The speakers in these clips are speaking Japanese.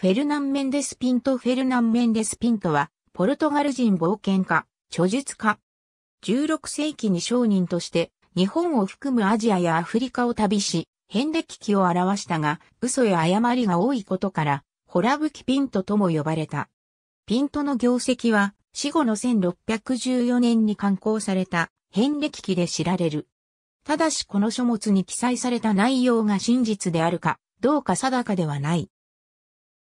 フェルナン・メンデス・ピント・フェルナン・メンデス・ピントは、ポルトガル人冒険家、著述家。16世紀に商人として、日本を含むアジアやアフリカを旅し、レ歴キを表したが、嘘や誤りが多いことから、ホラブキ・ピントとも呼ばれた。ピントの業績は、死後の1614年に刊行された、レ歴キで知られる。ただしこの書物に記載された内容が真実であるか、どうか定かではない。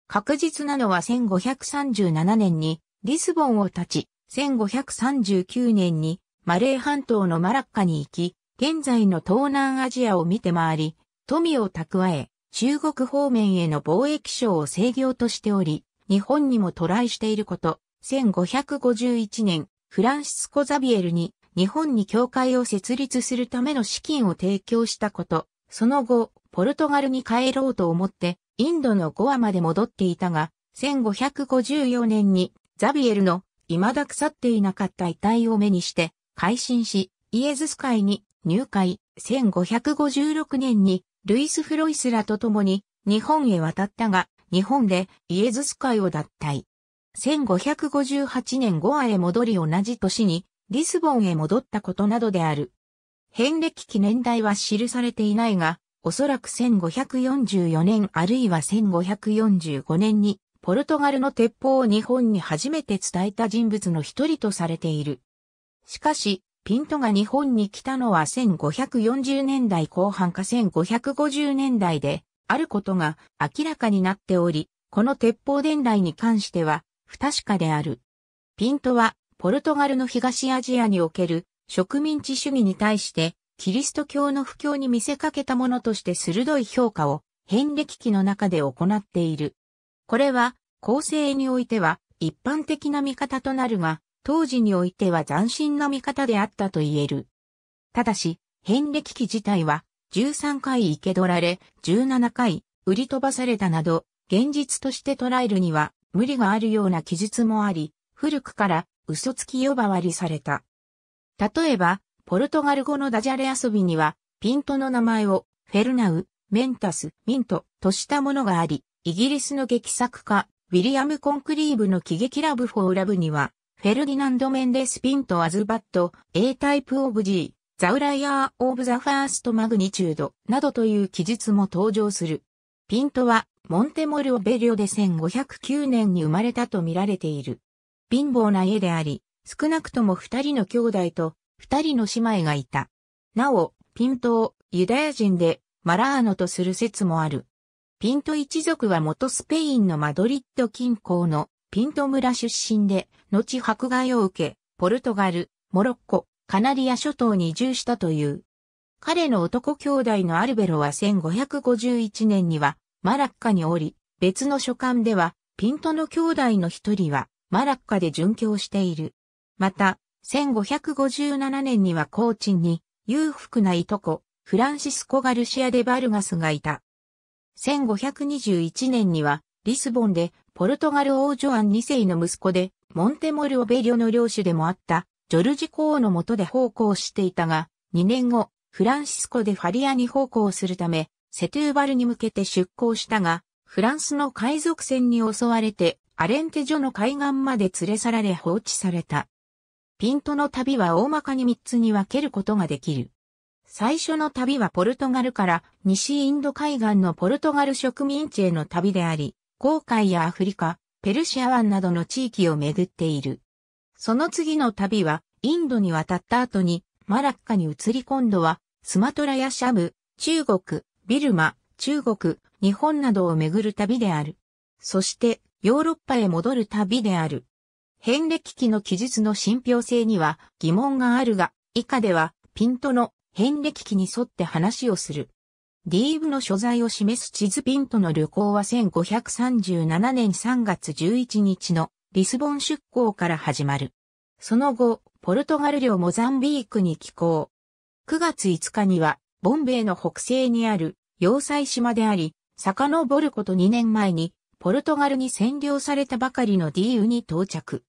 確実なのは1537年にリスボンを立ち、1539年にマレー半島のマラッカに行き、現在の東南アジアを見て回り、富を蓄え、中国方面への貿易商を制御としており、日本にも渡来していること、1551年、フランシスコ・ザビエルに日本に教会を設立するための資金を提供したこと、その後、ポルトガルに帰ろうと思って、インドのゴアまで戻っていたが、1554年にザビエルの未だ腐っていなかった遺体を目にして、改心し、イエズス会に入会、1556年にルイス・フロイスらと共に日本へ渡ったが、日本でイエズス会を脱退。1558年ゴアへ戻り同じ年にリスボンへ戻ったことなどである。変歴記念代は記されていないが、おそらく1544年あるいは1545年に、ポルトガルの鉄砲を日本に初めて伝えた人物の一人とされている。しかし、ピントが日本に来たのは1540年代後半か1550年代で、あることが明らかになっており、この鉄砲伝来に関しては不確かである。ピントは、ポルトガルの東アジアにおける植民地主義に対してキリスト教の布教に見せかけたものとして鋭い評価を、変歴記の中で行っている。これは、構成においては、一般的な見方となるが、当時においては斬新な見方であったと言える。ただし、変歴記自体は、13回生け取られ、17回、売り飛ばされたなど、現実として捉えるには、無理があるような記述もあり、古くから嘘つき呼ばわりされた。例えば、ポルトガル語のダジャレ遊びには、ピントの名前を、フェルナウ、メンタス、ミント、としたものがあり、イギリスの劇作家、ウィリアム・コンクリーブの喜劇ラブ・フォー・ラブには、フェルディナンド・メンデス・ピント・アズバット、A タイプ・オブ・ジー、ザ・ウライアー・オブ・ザ・ファースト・マグニチュード、などという記述も登場する。ピントは、モンテモルオ・ベリオで1509年に生まれたと見られている。貧乏な家であり、少なくとも二人の兄弟と二人の姉妹がいた。なお、ピントをユダヤ人でマラーノとする説もある。ピント一族は元スペインのマドリッド近郊のピント村出身で、後迫害を受け、ポルトガル、モロッコ、カナリア諸島に移住したという。彼の男兄弟のアルベロは1551年にはマラッカにおり、別の書簡ではピントの兄弟の一人はマラッカで殉教している。また、1557年には高知に裕福ないとこ、フランシスコ・ガルシア・デ・バルガスがいた。1521年にはリスボンでポルトガル王女アン2世の息子でモンテモル・オベリョの領主でもあったジョルジ公の下で奉公していたが、2年後、フランシスコでファリアに奉公するため、セトゥーバルに向けて出港したが、フランスの海賊船に襲われて、アレンテジョの海岸まで連れ去られ放置された。ピントの旅は大まかに3つに分けることができる。最初の旅はポルトガルから西インド海岸のポルトガル植民地への旅であり、航海やアフリカ、ペルシア湾などの地域を巡っている。その次の旅はインドに渡った後にマラッカに移り今度はスマトラやシャム、中国、ビルマ、中国、日本などを巡る旅である。そしてヨーロッパへ戻る旅である。変歴記の記述の信憑性には疑問があるが、以下では、ピントの変歴記に沿って話をする。ディーブの所在を示す地図ピントの旅行は1537年3月11日のリスボン出港から始まる。その後、ポルトガル領モザンビークに寄港。9月5日には、ボンベイの北西にある要塞島であり、遡ること2年前に、ポルトガルに占領されたばかりのディーウに到着。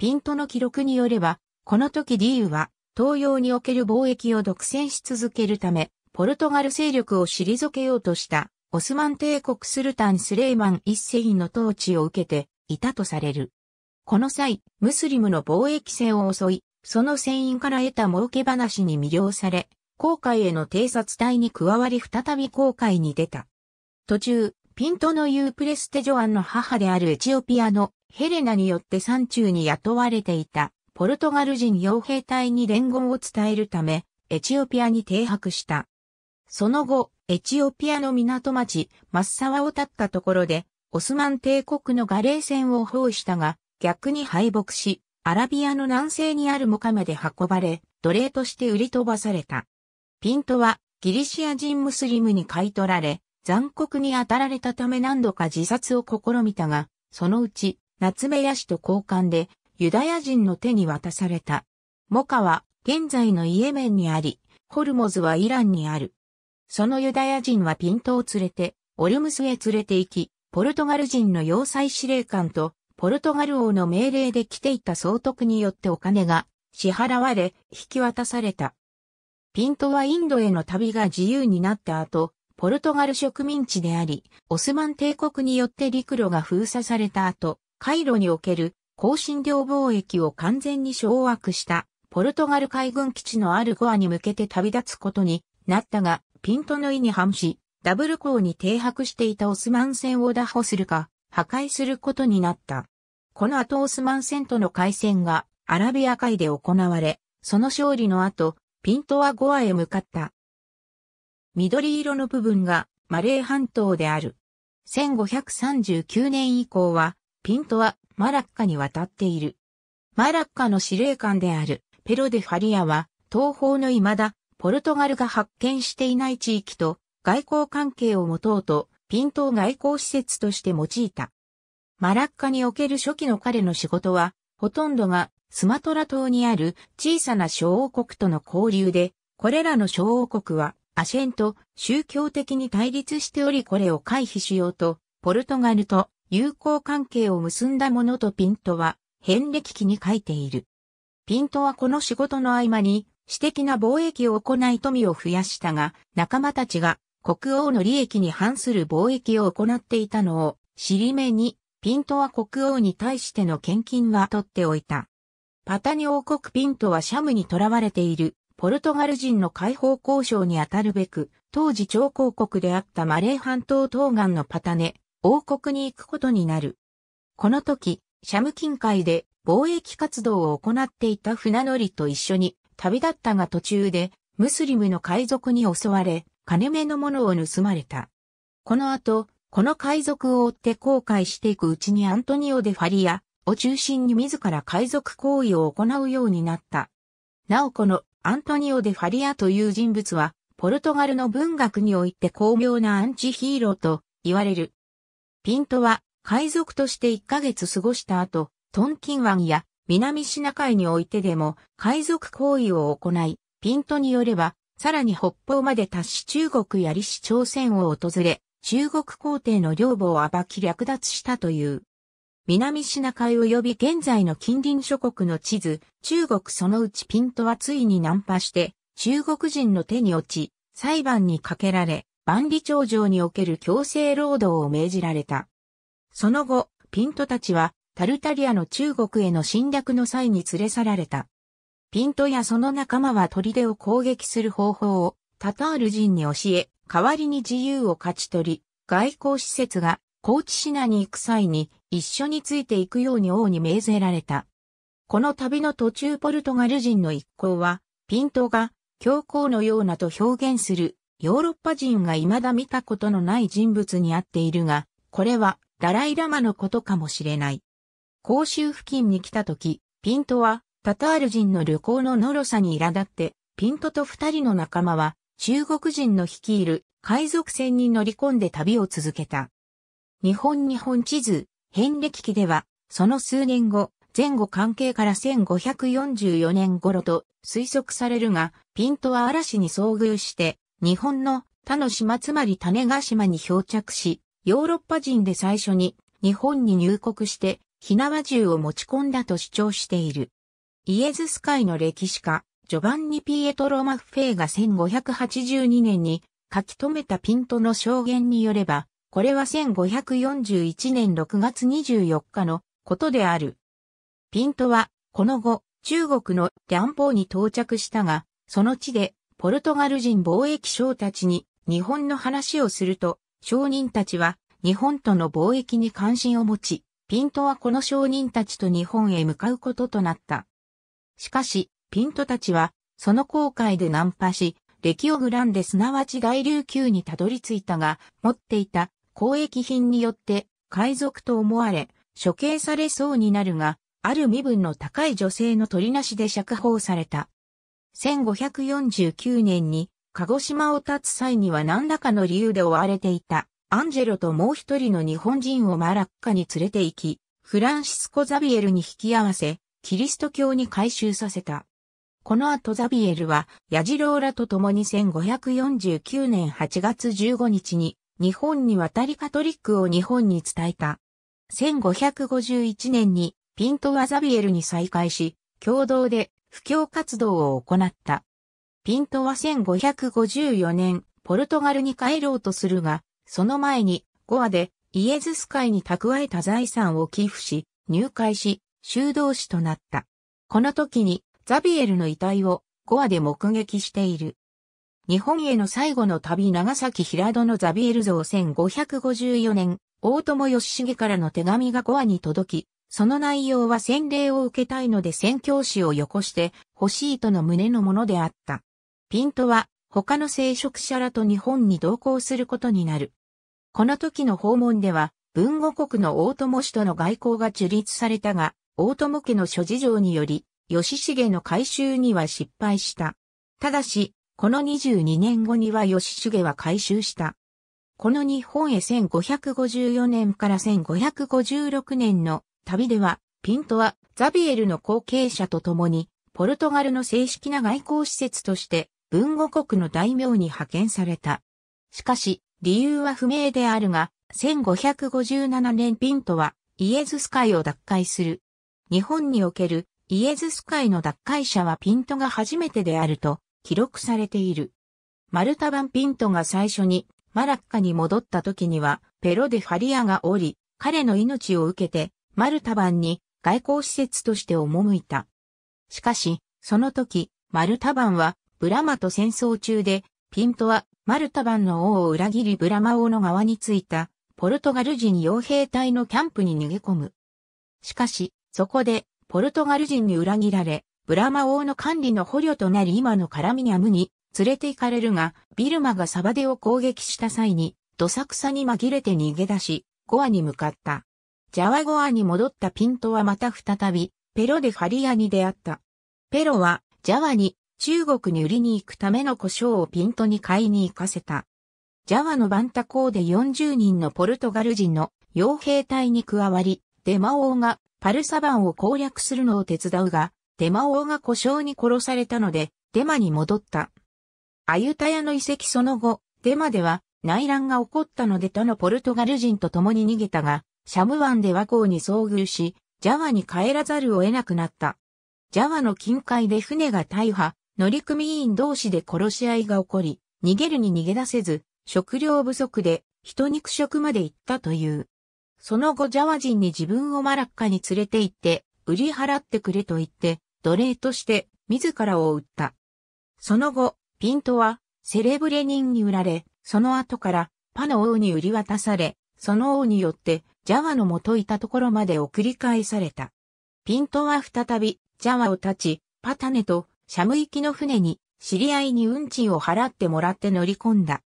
ピントの記録によれば、この時ディーは東洋における貿易を独占し続けるため、ポルトガル勢力を退けようとしたオスマン帝国スルタンスレイマン一世の統治を受けていたとされる。この際、ムスリムの貿易船を襲い、その船員から得た儲け話に魅了され、航海への偵察隊に加わり再び航海に出た。途中、ピントのユープレステジョアンの母であるエチオピアのヘレナによって山中に雇われていたポルトガル人傭兵隊に伝言を伝えるため、エチオピアに停泊した。その後、エチオピアの港町、マッサワを立ったところで、オスマン帝国のガレー船を包囲したが、逆に敗北し、アラビアの南西にあるモカまで運ばれ、奴隷として売り飛ばされた。ピントはギリシア人ムスリムに買い取られ、残酷に当たられたため何度か自殺を試みたが、そのうち夏目屋氏と交換でユダヤ人の手に渡された。モカは現在のイエメンにあり、ホルモズはイランにある。そのユダヤ人はピントを連れて、オルムスへ連れて行き、ポルトガル人の要塞司令官と、ポルトガル王の命令で来ていた総督によってお金が支払われ、引き渡された。ピントはインドへの旅が自由になった後、ポルトガル植民地であり、オスマン帝国によって陸路が封鎖された後、海路における香辛料貿易を完全に掌握したポルトガル海軍基地のあるゴアに向けて旅立つことになったが、ピントの意に反し、ダブル港に停泊していたオスマン船を打破するか、破壊することになった。この後オスマン船との海戦がアラビア海で行われ、その勝利の後、ピントはゴアへ向かった。緑色の部分がマレー半島である。1539年以降はピントはマラッカに渡っている。マラッカの司令官であるペロデ・ファリアは東方の未だポルトガルが発見していない地域と外交関係を持とうとピントを外交施設として用いた。マラッカにおける初期の彼の仕事はほとんどがスマトラ島にある小さな小王国との交流で、これらの小王国はアシェンと宗教的に対立しておりこれを回避しようと、ポルトガルと友好関係を結んだものとピントは、遍歴記に書いている。ピントはこの仕事の合間に、私的な貿易を行い富を増やしたが、仲間たちが国王の利益に反する貿易を行っていたのを、尻目に、ピントは国王に対しての献金は取っておいた。パタニ王国ピントはシャムに囚われている、ポルトガル人の解放交渉に当たるべく、当時超広国であったマレー半島東岸のパタネ、王国に行くことになる。この時、シャム近海で貿易活動を行っていた船乗りと一緒に旅立ったが途中でムスリムの海賊に襲われ、金目のものを盗まれた。この後、この海賊を追って航海していくうちにアントニオ・デ・ファリアを中心に自ら海賊行為を行うようになった。なおこのアントニオ・デ・ファリアという人物は、ポルトガルの文学において巧妙なアンチヒーローと言われるピントは海賊として1ヶ月過ごした後、トンキン湾や南シナ海においてでも海賊行為を行い、ピントによれば、さらに北方まで達し中国や李市朝鮮を訪れ、中国皇帝の領母を暴き略奪したという。南シナ海及び現在の近隣諸国の地図、中国そのうちピントはついに難破して、中国人の手に落ち、裁判にかけられ、万里長城における強制労働を命じられた。その後、ピントたちはタルタリアの中国への侵略の際に連れ去られた。ピントやその仲間は砦を攻撃する方法をタタール人に教え、代わりに自由を勝ち取り、外交施設が高知市内に行く際に一緒についていくように王に命ぜられた。この旅の途中ポルトガル人の一行は、ピントが教皇のようなと表現するヨーロッパ人が未だ見たことのない人物に会っているが、これはダライラマのことかもしれない。甲州付近に来た時、ピントはタタール人の旅行ののろさに苛立って、ピントと二人の仲間は中国人の率いる海賊船に乗り込んで旅を続けた。日本日本地図、遍歴記では、その数年後、前後関係から1544年頃と推測されるが、ピントは嵐に遭遇して日本の他の島つまり種ヶ島に漂着し、ヨーロッパ人で最初に日本に入国して火縄銃を持ち込んだと主張している。イエズス会の歴史家、ジョバンニ・ピエトロ・マフ・フェイが1582年に書き留めたピントの証言によれば、これは1541年6月24日のことである。ピントは、この後、中国の蘭方に到着したが、その地でポルトガル人貿易商たちに日本の話をすると、商人たちは日本との貿易に関心を持ち、ピントはこの商人たちと日本へ向かうこととなった。しかし、ピントたちは、その航海で難破し、レキオグランデすなわち大琉球にたどり着いたが、持っていた交易品によって海賊と思われ、処刑されそうになるが、ある身分の高い女性の取りなしで釈放された。1549年に鹿児島を立つ際には何らかの理由で追われていたアンジェロともう一人の日本人をマラッカに連れて行き、フランシスコ・ザビエルに引き合わせ、キリスト教に改宗させた。この後ザビエルは、ヤジローラと共に1549年8月15日に、日本に渡りカトリックを日本に伝えた。1551年に、ピントはザビエルに再会し、共同で布教活動を行った。ピントは1554年、ポルトガルに帰ろうとするが、その前に、ゴアでイエズス会に蓄えた財産を寄付し、入会し、修道士となった。この時に、ザビエルの遺体をゴアで目撃している。日本への最後の旅長崎平戸のザビエル像1554年、大友義重からの手紙がゴアに届き、その内容は洗礼を受けたいので宣教師をよこして欲しいとの旨のものであった。ピントは他の聖職者らと日本に同行することになる。この時の訪問では、文語国の大友氏との外交が樹立されたが、大友家の諸事情により、吉重の改修には失敗した。ただし、この22年後には吉重は改修した。この日本へ1554年から1556年の旅では、ピントはザビエルの後継者と共に、ポルトガルの正式な外交施設として、文語国の大名に派遣された。しかし、理由は不明であるが、1557年ピントはイエズス会を脱会する。日本におけるイエズス会の脱会者はピントが初めてであると記録されている。マルタ版ピントが最初にマラッカに戻った時にはペロでファリアがおり、彼の命を受けてマルタ湾に外交施設として赴いた。しかし、その時、マルタ湾はブラマと戦争中で、ピントはマルタ湾の王を裏切りブラマ王の側についたポルトガル人傭兵隊のキャンプに逃げ込む。しかし、そこでポルトガル人に裏切られ、ブラマ王の管理の捕虜となり今のカラミニャムに連れて行かれるが、ビルマがサバデを攻撃した際に、どさくさに紛れて逃げ出し、ゴアに向かった。ジャワゴアに戻ったピントはまた再び、ペロでファリアに出会った。ペロは、ジャワに、中国に売りに行くための胡椒をピントに買いに行かせた。ジャワのバンタ港で40人のポルトガル人の傭兵隊に加わり、デマ王がパルサバンを攻略するのを手伝うが、デマ王が故障に殺されたので、デマに戻った。アユタヤの遺跡その後、デマでは内乱が起こったので他のポルトガル人と共に逃げたが、シャム湾で和光に遭遇し、ジャワに帰らざるを得なくなった。ジャワの近海で船が大破、乗組員同士で殺し合いが起こり、逃げるに逃げ出せず、食料不足で、人肉食まで行ったという。その後ジャワ人に自分をマラッカに連れて行って、売り払ってくれと言って、奴隷として自らを売った。その後、ピントはセレブレ人に売られ、その後からパの王に売り渡され、その王によってジャワの元いたところまで送り返された。ピントは再び、ジャワを立ち、パタネとシャム行きの船に、知り合いに運賃を払ってもらって乗り込んだ。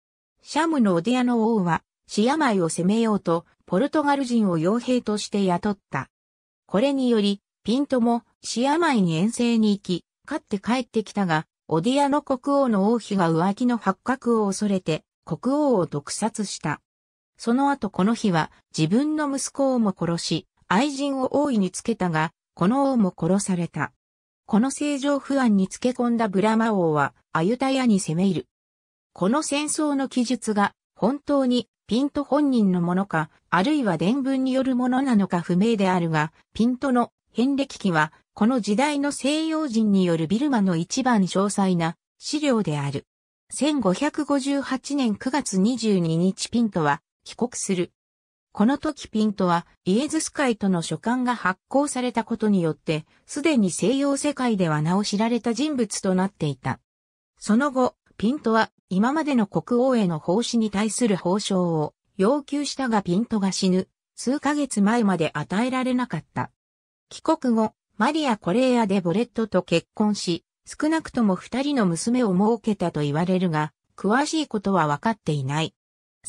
シャムのオディアの王は、シアマイを攻めようと、ポルトガル人を傭兵として雇った。これにより、ピントもシアマイに遠征に行き、勝って帰ってきたが、オディアの国王の王妃が浮気の発覚を恐れて、国王を毒殺した。その後この日は自分の息子をも殺し、愛人を王位につけたが、この王も殺された。この正常不安につけ込んだブラマ王はアユタヤに攻め入る。この戦争の記述が本当にピント本人のものか、あるいは伝聞によるものなのか不明であるが、ピントの変歴記は、この時代の西洋人によるビルマの一番詳細な資料である。1558年9月22日ピントは、帰国する。この時ピントはイエズス会との書簡が発行されたことによって、すでに西洋世界では名を知られた人物となっていた。その後、ピントは今までの国王への奉仕に対する報奨を要求したがピントが死ぬ、数ヶ月前まで与えられなかった。帰国後、マリア・コレーア・デ・ボレットと結婚し、少なくとも二人の娘を設けたと言われるが、詳しいことは分かっていない。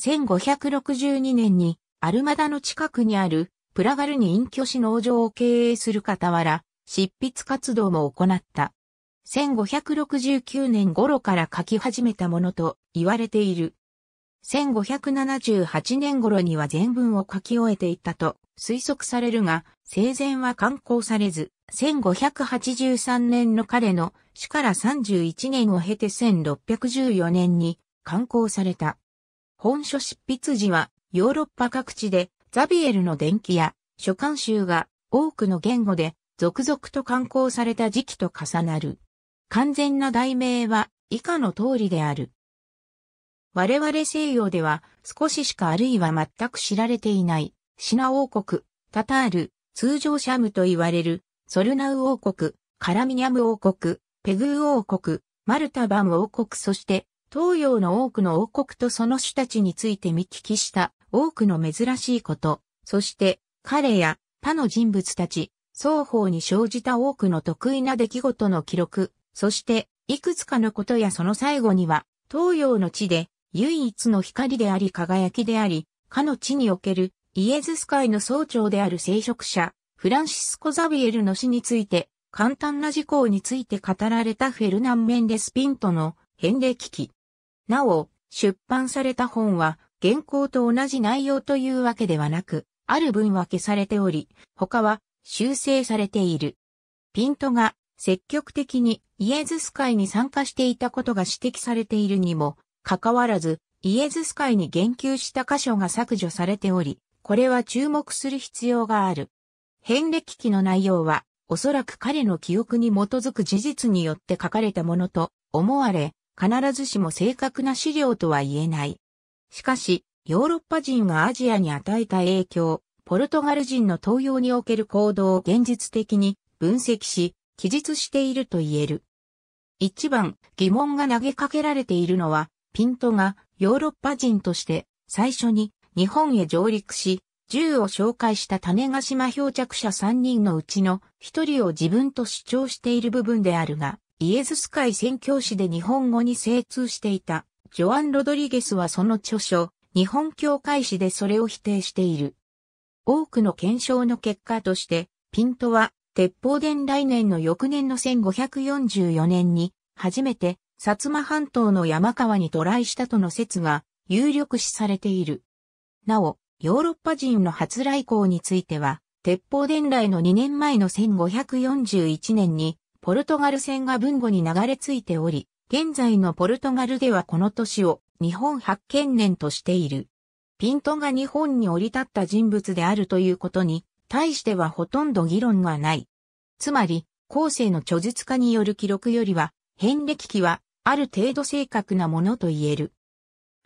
1562年にアルマダの近くにあるプラガルに隠居し農場を経営する傍ら、執筆活動も行った。1569年頃から書き始めたものと言われている。1578年頃には全文を書き終えていたと推測されるが、生前は刊行されず、1583年の彼の死から31年を経て1614年に刊行された。本書執筆時はヨーロッパ各地でザビエルの伝記や書簡集が多くの言語で続々と刊行された時期と重なる。完全な題名は以下の通りである。我々西洋では少ししかあるいは全く知られていないシナ王国、タタール、通常シャムと言われるソルナウ王国、カラミニャム王国、ペグー王国、マルタバン王国そして東洋の多くの王国とその種たちについて見聞きした多くの珍しいこと、そして彼や他の人物たち、双方に生じた多くの得意な出来事の記録、そしていくつかのことやその最後には東洋の地で唯一の光であり輝きであり、かの地におけるイエズス会の総長である聖職者、フランシスコ・ザビエルの死について、簡単な事項について語られたフェルナン・メンデス・ピントの返礼危機。なお、出版された本は原稿と同じ内容というわけではなく、ある分は消されており、他は修正されている。ピントが積極的にイエズス会に参加していたことが指摘されているにも、かかわらず、イエズス会に言及した箇所が削除されており、これは注目する必要がある。変歴記の内容は、おそらく彼の記憶に基づく事実によって書かれたものと思われ、必ずしも正確な資料とは言えない。しかし、ヨーロッパ人がアジアに与えた影響、ポルトガル人の東洋における行動を現実的に分析し、記述していると言える。一番疑問が投げかけられているのは、ピントがヨーロッパ人として最初に日本へ上陸し、銃を紹介した種ヶ島漂着者3人のうちの1人を自分と主張している部分であるが、イエズス会宣教師で日本語に精通していた、ジョアン・ロドリゲスはその著書、日本教会史でそれを否定している。多くの検証の結果として、ピントは、鉄砲伝来年の翌年の1544年に、初めて、薩摩半島の山川に渡来したとの説が、有力視されている。なお、ヨーロッパ人の初来航については、鉄砲伝来の2年前の1541年に、ポルトガル戦が文後に流れ着いており、現在のポルトガルではこの年を日本発見年としている。ピントが日本に降り立った人物であるということに、対してはほとんど議論がない。つまり、後世の著述家による記録よりは、遍歴記は、ある程度正確なものと言える。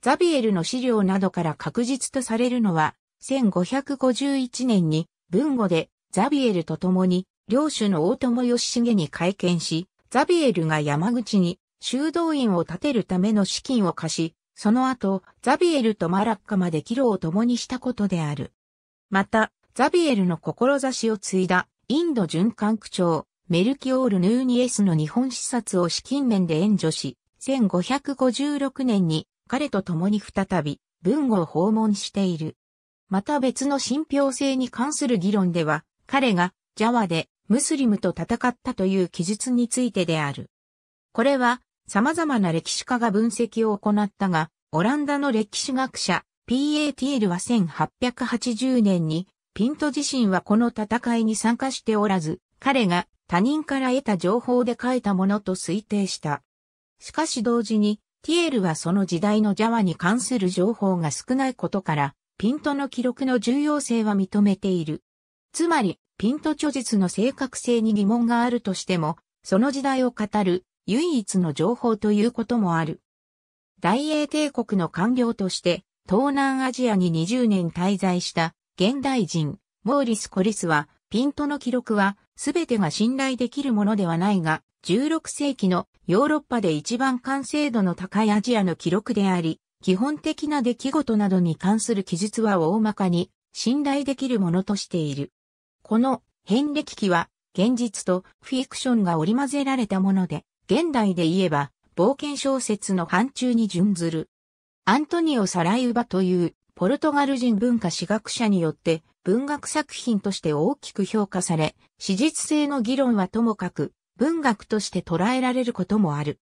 ザビエルの資料などから確実とされるのは、1551年に、文語でザビエルと共に領主の大友義重に会見し、ザビエルが山口に修道院を建てるための資金を貸し、その後、ザビエルとマラッカまで帰路を共にしたことである。また、ザビエルの志を継いだ、インド循環区長、メルキオール・ヌーニエスの日本視察を資金面で援助し、1556年に彼と共に再び文語を訪問している。また別の信憑性に関する議論では、彼がジャワでムスリムと戦ったという記述についてである。これは、様々な歴史家が分析を行ったが、オランダの歴史学者、PATL は1880年に、ピント自身はこの戦いに参加しておらず、彼が他人から得た情報で書いたものと推定した。しかし同時に、ティエルはその時代のジャワに関する情報が少ないことから、ピントの記録の重要性は認めている。つまり、ピント著述の正確性に疑問があるとしても、その時代を語る唯一の情報ということもある。大英帝国の官僚として、東南アジアに20年滞在した現代人、モーリス・コリスは、ピントの記録は全てが信頼できるものではないが、16世紀のヨーロッパで一番完成度の高いアジアの記録であり、基本的な出来事などに関する記述は大まかに信頼できるものとしている。この遍歴記は現実とフィクションが織り交ぜられたもので、現代で言えば冒険小説の範疇に準ずる。アントニオ・サライウバというポルトガル人文化史学者によって文学作品として大きく評価され、史実性の議論はともかく文学として捉えられることもある。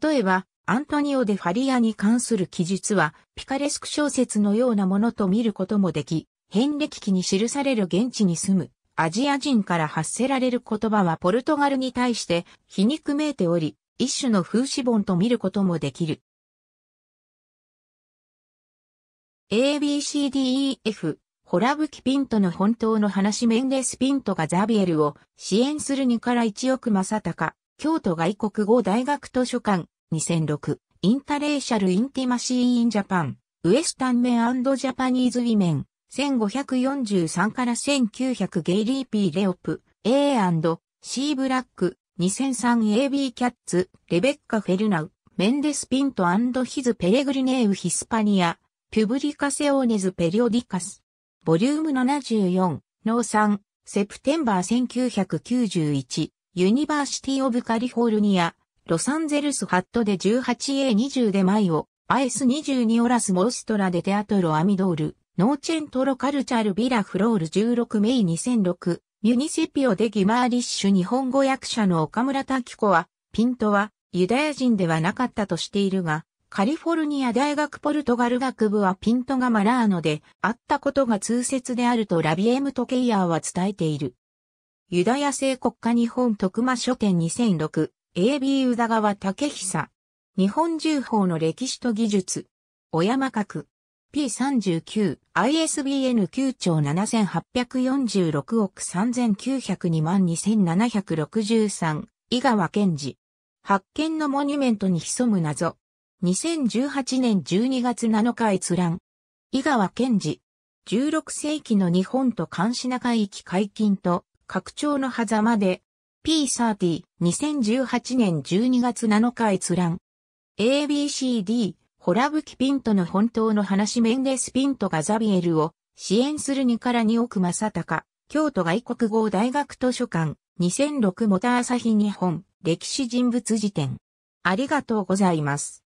例えば、アントニオ・デ・ファリアに関する記述はピカレスク小説のようなものと見ることもでき、遍歴記に記される現地に住むアジア人から発せられる言葉はポルトガルに対して皮肉めいており、一種の風刺本と見ることもできる。ABCDEF、ホラブキ・ピントの本当の話メンデス・ピントがザビエルを支援する2から1億正隆、京都外国語大学図書館、2006、インタレーシャル・インティマシー・イン・ジャパン、ウエスタン・メンジャパニーズ・ウィメン、1543から1900ゲイリー・ピー・レオプ、A&C ブラック、2003AB キャッツ、レベッカ・フェルナウ、メンデス・ピントヒズ・ペレグリネーウ・ヒスパニア、ピュブリカセオーネズ・ペリオディカス。ボリューム74、ノーサン、セプテンバー1991、ユニバーシティ・オブ・カリフォルニア、ロサンゼルス・ハットで 18A20 でマイオ、アイス22オラス・モーストラでテアトロ・アミドール。ノーチェントロカルチャルビラフロール16メイ2006ミュニセピオデギマーリッシュ日本語訳者の岡村滝子は、ピントはユダヤ人ではなかったとしているが、カリフォルニア大学ポルトガル学部はピントがマラーノであったことが通説であるとラビエム・トケイヤーは伝えている。ユダヤ聖国家日本徳間書店2006 AB 宇田川武久日本重宝の歴史と技術小山角 P39、ISBN 9兆7846億3902万2763、井川賢治。発見のモニュメントに潜む謎。2018年12月7日閲覧。井川賢治。16世紀の日本と監視な海域解禁と拡張の狭間で P30、2018年12月7日閲覧。ABCD、ホラブキ・ピントの本当の話メンデス・ピントがザビエルを支援する2から2億正隆、京都外国語大学図書館、2006モタ朝日日本歴史人物辞典。ありがとうございます。